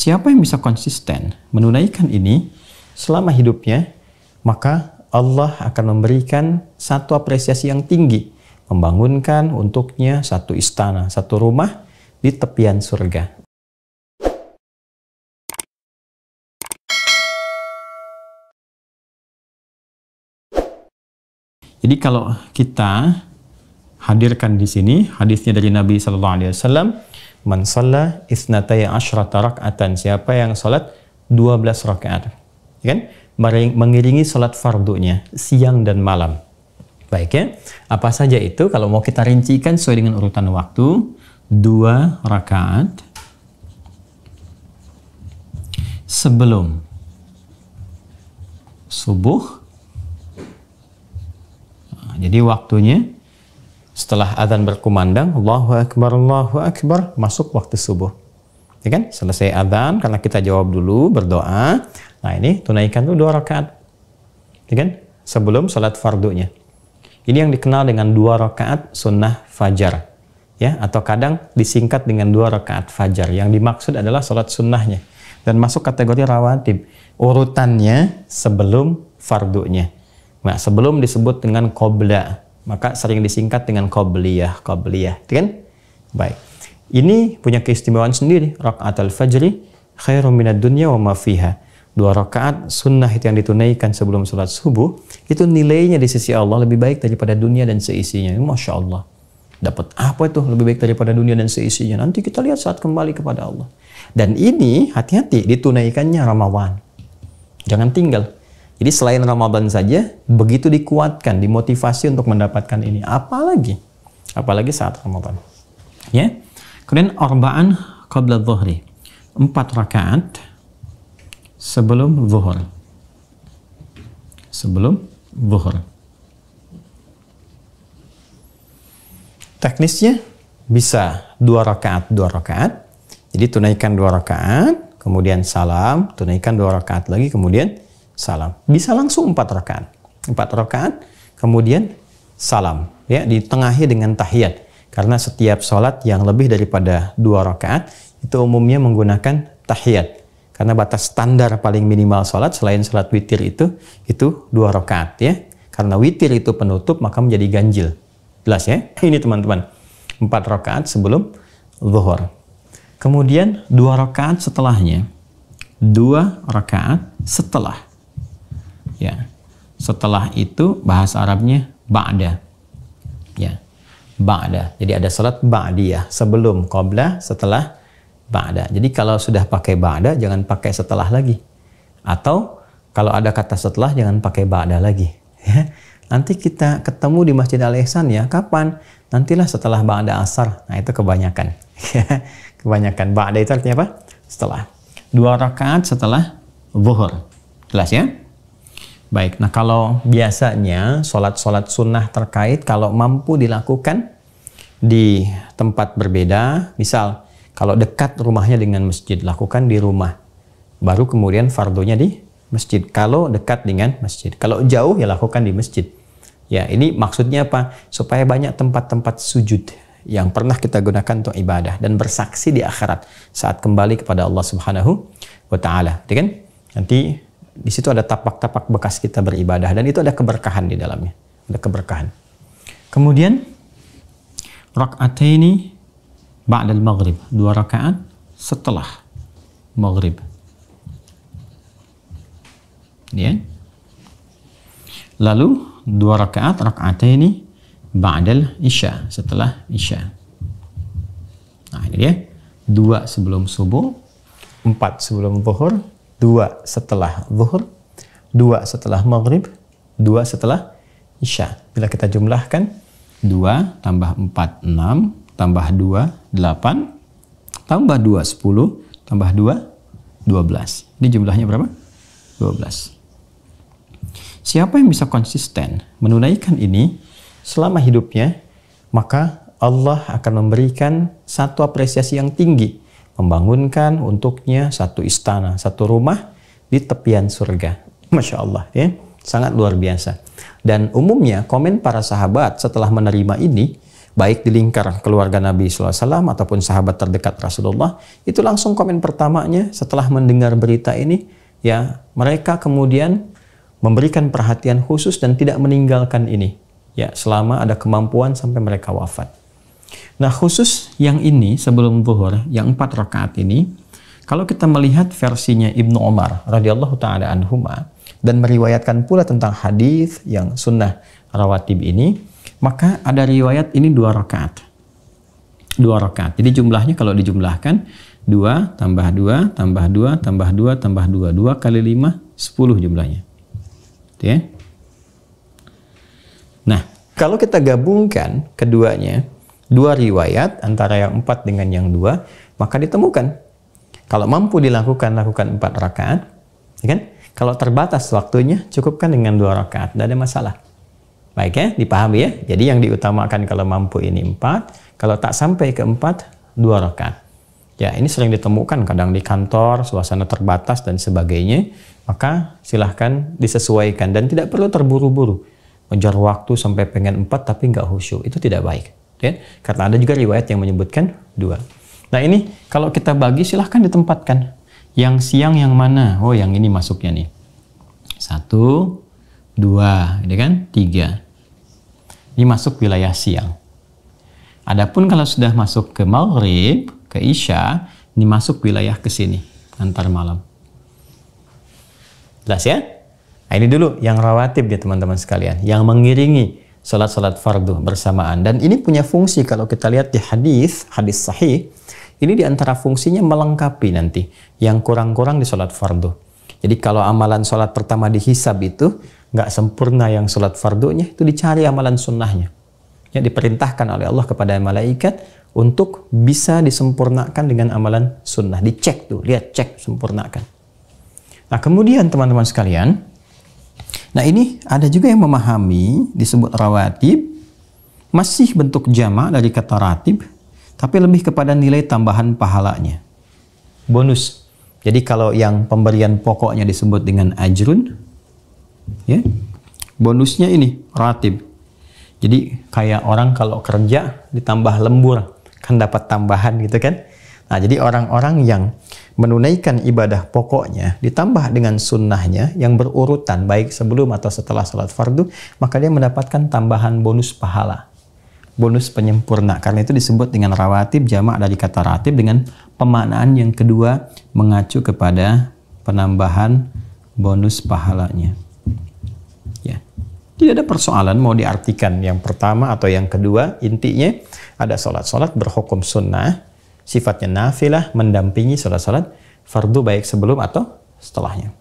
Siapa yang bisa konsisten menunaikan ini selama hidupnya, maka Allah akan memberikan satu apresiasi yang tinggi, membangunkan untuknya satu istana, satu rumah di tepian surga. Jadi kalau kita hadirkan di sini hadisnya dari Nabi Shallallahu Alaihi Wasallam Man salla isnataya asyrata rak'atan. Siapa yang salat 12 rakaat. Ya kan? Mengiringi salat fardunya siang dan malam. Baik ya. Apa saja itu kalau mau kita rincikan sesuai dengan urutan waktu, dua rakaat sebelum subuh. jadi waktunya setelah adzan berkumandang, Allahu Akbar, Allahu Akbar, masuk waktu subuh. Ya kan? Selesai adzan, karena kita jawab dulu, berdoa. Nah ini tunaikan dulu dua rakaat. Ya kan? Sebelum salat fardunya. Ini yang dikenal dengan dua rakaat sunnah fajar. Ya, atau kadang disingkat dengan dua rakaat fajar. Yang dimaksud adalah salat sunnahnya. Dan masuk kategori rawatib. Urutannya sebelum fardunya. Nah, sebelum disebut dengan qobla. Maka sering disingkat dengan qobliyah, qobliyah. Itu kan? Baik. Ini punya keistimewaan sendiri. Rakaat al-fajri khairum minad dunya wa ma fiha. Dua rakaat sunnah itu yang ditunaikan sebelum sholat subuh, itu nilainya di sisi Allah lebih baik daripada dunia dan seisinya. Masya Allah. Dapat apa itu lebih baik daripada dunia dan seisinya? Nanti kita lihat saat kembali kepada Allah. Dan ini hati-hati ditunaikannya Ramawan. Jangan tinggal. Jadi selain Ramadan saja, begitu dikuatkan, dimotivasi untuk mendapatkan ini. Apalagi, apalagi saat Ramadan. Ya. Kemudian arba'an qabla dhuhri. Empat rakaat sebelum zuhur. Sebelum zuhur. Teknisnya bisa dua rakaat, dua rakaat. Jadi tunaikan dua rakaat, kemudian salam, tunaikan dua rakaat lagi, kemudian salam. Bisa langsung empat rakaat. Empat rakaat, kemudian salam. Ya, ditengahi dengan tahiyat. Karena setiap sholat yang lebih daripada dua rakaat itu umumnya menggunakan tahiyat. Karena batas standar paling minimal sholat selain sholat witir itu itu dua rakaat ya. Karena witir itu penutup maka menjadi ganjil. Jelas ya? Ini teman-teman. Empat rakaat sebelum zuhur. Kemudian dua rakaat setelahnya. Dua rakaat setelah ya setelah itu bahasa Arabnya ba'da ya ba'da jadi ada salat ba'diyah sebelum qabla setelah ba'da jadi kalau sudah pakai ba'da jangan pakai setelah lagi atau kalau ada kata setelah jangan pakai ba'da lagi ya nanti kita ketemu di Masjid Al Ihsan ya kapan nantilah setelah ba'da asar nah itu kebanyakan ya. kebanyakan ba'da itu artinya apa setelah dua rakaat setelah zuhur jelas ya Baik, nah kalau biasanya sholat-sholat sunnah terkait kalau mampu dilakukan di tempat berbeda, misal kalau dekat rumahnya dengan masjid, lakukan di rumah. Baru kemudian fardunya di masjid. Kalau dekat dengan masjid. Kalau jauh ya lakukan di masjid. Ya, ini maksudnya apa? Supaya banyak tempat-tempat sujud yang pernah kita gunakan untuk ibadah dan bersaksi di akhirat saat kembali kepada Allah Subhanahu wa taala. Gitu kan? Nanti di situ ada tapak-tapak bekas kita beribadah dan itu ada keberkahan di dalamnya. Ada keberkahan. Kemudian rakaat ini ba'dal maghrib, dua rakaat setelah maghrib. Ya. Lalu dua rakaat rakaat ini ba'dal isya, setelah isya. Nah, ini dia. Dua sebelum subuh, empat sebelum zuhur, dua setelah zuhur, dua setelah maghrib, dua setelah isya. Bila kita jumlahkan, dua tambah empat enam, tambah dua delapan, tambah dua sepuluh, tambah dua dua belas. Ini jumlahnya berapa? Dua belas. Siapa yang bisa konsisten menunaikan ini selama hidupnya, maka Allah akan memberikan satu apresiasi yang tinggi membangunkan untuknya satu istana, satu rumah di tepian surga. Masya Allah, ya. Sangat luar biasa. Dan umumnya komen para sahabat setelah menerima ini, baik di lingkar keluarga Nabi SAW ataupun sahabat terdekat Rasulullah, itu langsung komen pertamanya setelah mendengar berita ini, ya mereka kemudian memberikan perhatian khusus dan tidak meninggalkan ini. Ya, selama ada kemampuan sampai mereka wafat. Nah khusus yang ini sebelum zuhur, yang empat rakaat ini, kalau kita melihat versinya Ibnu Omar radhiyallahu taala anhuma dan meriwayatkan pula tentang hadis yang sunnah rawatib ini, maka ada riwayat ini dua rakaat. Dua rakaat. Jadi jumlahnya kalau dijumlahkan dua tambah dua tambah dua tambah dua tambah dua dua kali lima sepuluh jumlahnya gitu ya nah kalau kita gabungkan keduanya dua riwayat antara yang empat dengan yang dua maka ditemukan kalau mampu dilakukan lakukan empat rakaat ya kan kalau terbatas waktunya cukupkan dengan dua rakaat tidak ada masalah baik ya dipahami ya jadi yang diutamakan kalau mampu ini empat kalau tak sampai ke empat dua rakaat ya ini sering ditemukan kadang di kantor suasana terbatas dan sebagainya maka silahkan disesuaikan dan tidak perlu terburu-buru mengejar waktu sampai pengen empat tapi nggak khusyuk itu tidak baik Ya? Karena ada juga riwayat yang menyebutkan dua. Nah ini kalau kita bagi silahkan ditempatkan. Yang siang yang mana? Oh yang ini masuknya nih. Satu, dua, ini kan? Tiga. Ini masuk wilayah siang. Adapun kalau sudah masuk ke maghrib, ke isya, ini masuk wilayah ke sini, antar malam. Jelas ya? Nah, ini dulu yang rawatib ya teman-teman sekalian, yang mengiringi salat-salat fardu bersamaan. Dan ini punya fungsi kalau kita lihat di hadis, hadis sahih, ini di antara fungsinya melengkapi nanti yang kurang-kurang di salat fardu. Jadi kalau amalan salat pertama dihisab itu nggak sempurna yang salat fardunya, itu dicari amalan sunnahnya. yang diperintahkan oleh Allah kepada malaikat untuk bisa disempurnakan dengan amalan sunnah. Dicek tuh, lihat cek sempurnakan. Nah kemudian teman-teman sekalian, Nah ini ada juga yang memahami disebut rawatib masih bentuk jama dari kata ratib tapi lebih kepada nilai tambahan pahalanya. Bonus. Jadi kalau yang pemberian pokoknya disebut dengan ajrun ya. Bonusnya ini ratib. Jadi kayak orang kalau kerja ditambah lembur kan dapat tambahan gitu kan. Nah, jadi orang-orang yang menunaikan ibadah pokoknya ditambah dengan sunnahnya yang berurutan baik sebelum atau setelah sholat fardu maka dia mendapatkan tambahan bonus pahala bonus penyempurna karena itu disebut dengan rawatib jamak dari kata ratib dengan pemaknaan yang kedua mengacu kepada penambahan bonus pahalanya ya tidak ada persoalan mau diartikan yang pertama atau yang kedua intinya ada sholat sholat berhukum sunnah sifatnya nafilah mendampingi sholat-sholat fardu baik sebelum atau setelahnya.